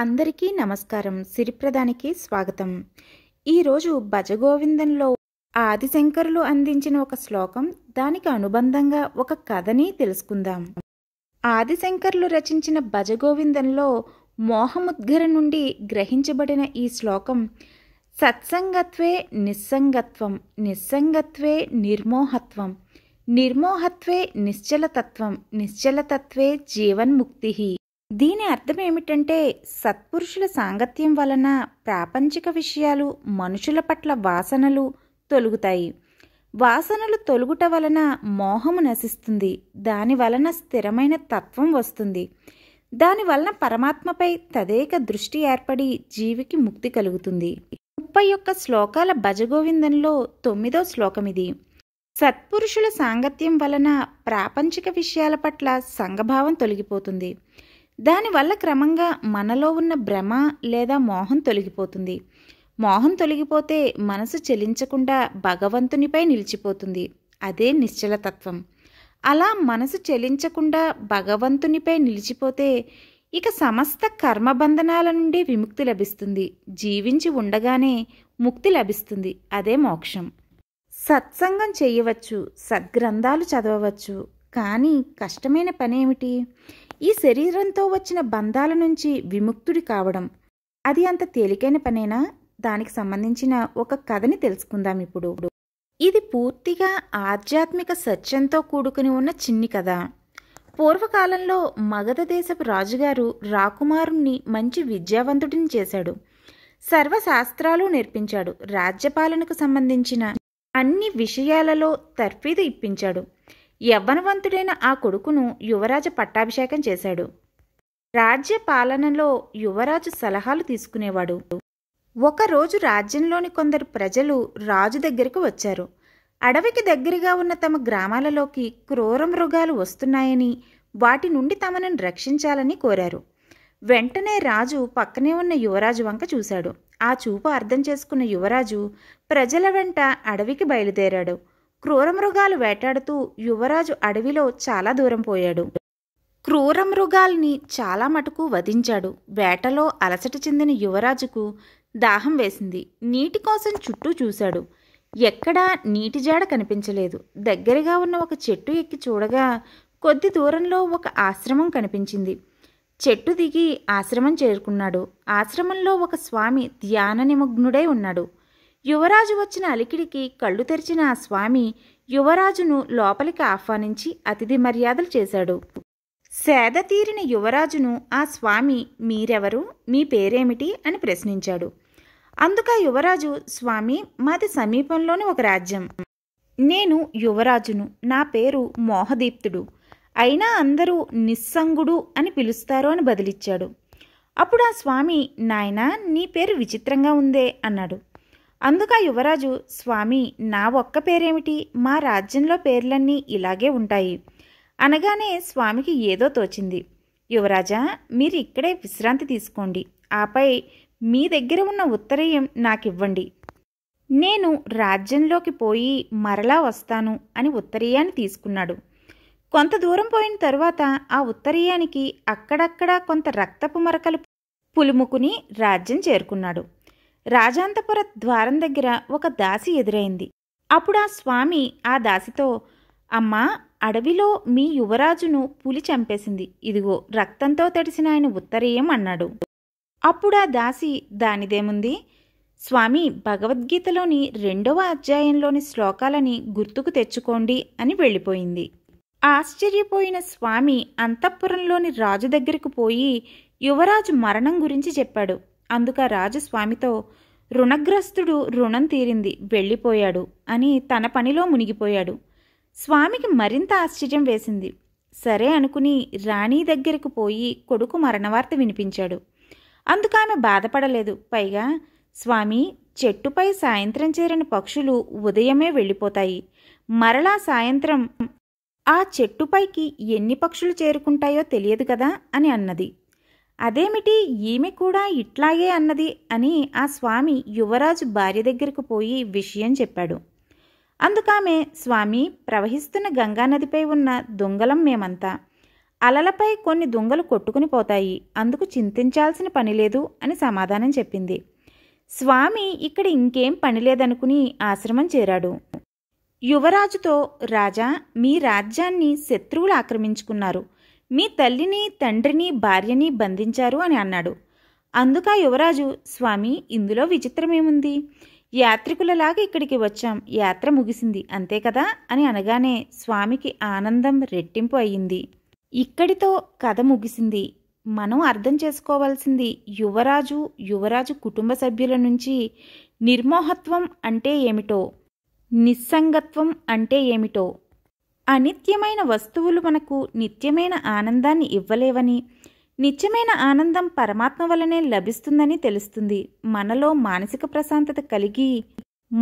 అందరికీ నమస్కారం సిరిప్రదానికి స్వాగతం ఈరోజు భజగోవిందంలో ఆదిశంకరులు అందించిన ఒక శ్లోకం దానికి అనుబంధంగా ఒక కథని తెలుసుకుందాం ఆదిశంకరులు రచించిన భజగోవిందంలో మోహముద్గర నుండి గ్రహించబడిన ఈ శ్లోకం సత్సంగత్వే నిస్సంగత్వం నిస్సంగత్వే నిర్మోహత్వం నిర్మోహత్వే నిశ్చలతత్వం నిశ్చలతత్వే జీవన్ముక్తి దీని అర్థం ఏమిటంటే సత్పురుషుల సాంగత్యం వలన ప్రాపంచిక విషయాలు మనుషుల పట్ల వాసనలు తొలుగుతాయి వాసనలు తొలుగుట వలన మోహము నశిస్తుంది దాని వలన స్థిరమైన తత్వం వస్తుంది దాని వలన పరమాత్మపై తదేక దృష్టి ఏర్పడి జీవికి ముక్తి కలుగుతుంది ముప్పై ఒక్క శ్లోకాల భజగోవిందంలో తొమ్మిదో శ్లోకమిది సత్పురుషుల సాంగత్యం వలన ప్రాపంచిక విషయాల పట్ల సంఘభావం తొలగిపోతుంది దానివల్ల క్రమంగా మనలో ఉన్న భ్రమ లేదా మోహం తొలగిపోతుంది మోహం తొలగిపోతే మనసు చలించకుండా భగవంతునిపై నిలిచిపోతుంది అదే నిశ్చలతత్వం అలా మనసు చెలించకుండా భగవంతునిపై నిలిచిపోతే ఇక సమస్త కర్మబంధనాల నుండి విముక్తి లభిస్తుంది జీవించి ఉండగానే ముక్తి లభిస్తుంది అదే మోక్షం సత్సంగం చేయవచ్చు సద్గ్రంథాలు చదవవచ్చు కానీ కష్టమైన పని ఏమిటి ఈ శరీరంతో వచ్చిన బంధాల నుంచి విముక్తుడి కావడం అది అంత తేలికైన పనేనా దానికి సంబంధించిన ఒక కథని తెలుసుకుందాం ఇప్పుడు ఇది పూర్తిగా ఆధ్యాత్మిక సత్యంతో కూడుకుని ఉన్న చిన్ని కథ పూర్వకాలంలో మగధ దేశపు రాజుగారు రాకుమారుణ్ణి మంచి విద్యావంతుడిని చేశాడు సర్వశాస్త్రాలు నేర్పించాడు రాజ్యపాలనకు సంబంధించిన అన్ని విషయాలలో తర్ఫీదు ఇప్పించాడు యవ్వనవంతుడైన ఆ కొడుకును యువరాజు పట్టాభిషేకం చేశాడు రాజ్య పాలనలో యువరాజు సలహాలు తీసుకునేవాడు ఒకరోజు రాజ్యంలోని కొందరు ప్రజలు రాజు దగ్గరకు వచ్చారు అడవికి దగ్గరగా ఉన్న తమ గ్రామాలలోకి క్రూర మృగాలు వస్తున్నాయని వాటి నుండి తమను రక్షించాలని కోరారు వెంటనే రాజు పక్కనే ఉన్న యువరాజు వంక చూశాడు ఆ చూపు అర్థం చేసుకున్న యువరాజు ప్రజల వెంట అడవికి బయలుదేరాడు క్రూరమృగాలు వేటాడుతూ యువరాజు అడవిలో చాలా దూరం పోయాడు క్రూరమృగాల్ని చాలా మటుకు వధించాడు వేటలో అలసట చెందిన యువరాజుకు దాహం వేసింది నీటి కోసం చుట్టూ చూశాడు ఎక్కడా నీటి జాడ కనిపించలేదు దగ్గరగా ఉన్న ఒక చెట్టు ఎక్కి చూడగా కొద్ది దూరంలో ఒక ఆశ్రమం కనిపించింది చెట్టు దిగి ఆశ్రమం చేరుకున్నాడు ఆశ్రమంలో ఒక స్వామి ధ్యాన నిమగ్నుడై ఉన్నాడు యువరాజు వచ్చిన అలికిడికి కళ్ళు తెరిచిన ఆ స్వామి యువరాజును లోపలికి ఆహ్వానించి అతిథి మర్యాదలు చేశాడు సేద తీరిన యువరాజును ఆ స్వామి మీరెవరు మీ పేరేమిటి అని ప్రశ్నించాడు అందుక యువరాజు స్వామి మాది సమీపంలోని ఒక రాజ్యం నేను యువరాజును నా పేరు మోహదీప్తుడు అయినా అందరూ నిస్సంగుడు అని పిలుస్తారు అని బదిలిచ్చాడు అప్పుడు ఆ స్వామి నాయనా నీ పేరు విచిత్రంగా ఉందే అన్నాడు అందుక యువరాజు స్వామి నా ఒక్క పేరేమిటి మా రాజ్యంలో పేర్లన్నీ ఇలాగే ఉంటాయి అనగానే స్వామికి ఏదో తోచింది యువరాజా మీరు ఇక్కడే విశ్రాంతి తీసుకోండి ఆపై మీ దగ్గర ఉన్న ఉత్తరయం నాకివ్వండి నేను రాజ్యంలోకి పోయి మరలా వస్తాను అని ఉత్తరీయాన్ని తీసుకున్నాడు కొంత దూరం పోయిన తరువాత ఆ ఉత్తరీయానికి అక్కడక్కడా కొంత రక్తపు మరకలు పులుముకుని రాజ్యం చేరుకున్నాడు రాజాంతపుర ద్వారం దగ్గర ఒక దాసి ఎదురైంది అప్పుడు ఆ స్వామి ఆ దాసితో అమ్మా అడవిలో మీ యువరాజును పులి చంపేసింది ఇదిగో రక్తంతో తడిసిన ఆయన ఉత్తరేయం అన్నాడు అప్పుడు ఆ దాసి దానిదేముంది స్వామి భగవద్గీతలోని రెండవ అధ్యాయంలోని శ్లోకాలని గుర్తుకు తెచ్చుకోండి అని వెళ్ళిపోయింది ఆశ్చర్యపోయిన స్వామి అంతఃపురంలోని రాజు దగ్గరకు పోయి యువరాజు మరణం గురించి చెప్పాడు అందుక రాజస్వామితో రుణగ్రస్తుడు రుణం తీరింది వెళ్ళిపోయాడు అని తన పనిలో మునిగిపోయాడు స్వామికి మరింత ఆశ్చర్యం వేసింది సరే అనుకుని రాణి దగ్గరకు పోయి కొడుకు మరణవార్త వినిపించాడు అందుకు ఆమె బాధపడలేదు పైగా స్వామి చెట్టుపై సాయంత్రం చేరిన పక్షులు ఉదయమే వెళ్ళిపోతాయి మరలా సాయంత్రం ఆ చెట్టుపైకి ఎన్ని పక్షులు చేరుకుంటాయో తెలియదు కదా అని అన్నది అదేమిటి ఈమె కూడా ఇట్లాగే అన్నది అని ఆ స్వామి యువరాజు భార్య దగ్గరకు పోయి విషయం చెప్పాడు అందుకామె స్వామి ప్రవహిస్తున్న గంగానదిపై ఉన్న దొంగలం మేమంతా అలలపై కొన్ని దొంగలు కొట్టుకుని పోతాయి అందుకు చింతించాల్సిన పని లేదు అని సమాధానం చెప్పింది స్వామి ఇక్కడ ఇంకేం పని లేదనుకుని ఆశ్రమం చేరాడు యువరాజుతో రాజా మీ రాజ్యాన్ని శత్రువులు ఆక్రమించుకున్నారు మీ తల్లిని తండ్రిని భార్యని బంధించారు అని అన్నాడు అందుక యువరాజు స్వామి ఇందులో విచిత్రమేముంది యాత్రికులలాగా ఇక్కడికి వచ్చాం యాత్ర ముగిసింది అంతే కదా అని అనగానే స్వామికి ఆనందం రెట్టింపు అయ్యింది ఇక్కడితో కథ ముగిసింది మనం అర్థం చేసుకోవాల్సింది యువరాజు యువరాజు కుటుంబ సభ్యుల నుంచి నిర్మోహత్వం అంటే ఏమిటో నిస్సంగత్వం అంటే ఏమిటో అనిత్యమైన వస్తువులు మనకు నిత్యమైన ఆనందాన్ని ఇవ్వలేవని నిత్యమైన ఆనందం పరమాత్మ వలనే లభిస్తుందని తెలుస్తుంది మనలో మానసిక ప్రశాంతత కలిగి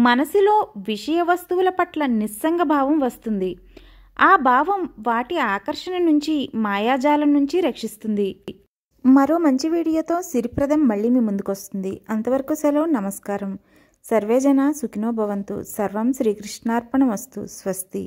మనసులో విషయ వస్తువుల పట్ల నిస్సంగ భావం వస్తుంది ఆ భావం వాటి ఆకర్షణ నుంచి మాయాజాలం నుంచి రక్షిస్తుంది మరో మంచి వీడియోతో సిరిప్రదం మళ్ళీ మీ ముందుకొస్తుంది అంతవరకు సెలవు నమస్కారం సర్వేజన సుఖినోభవంతు సర్వం శ్రీకృష్ణార్పణ వస్తు స్వస్తి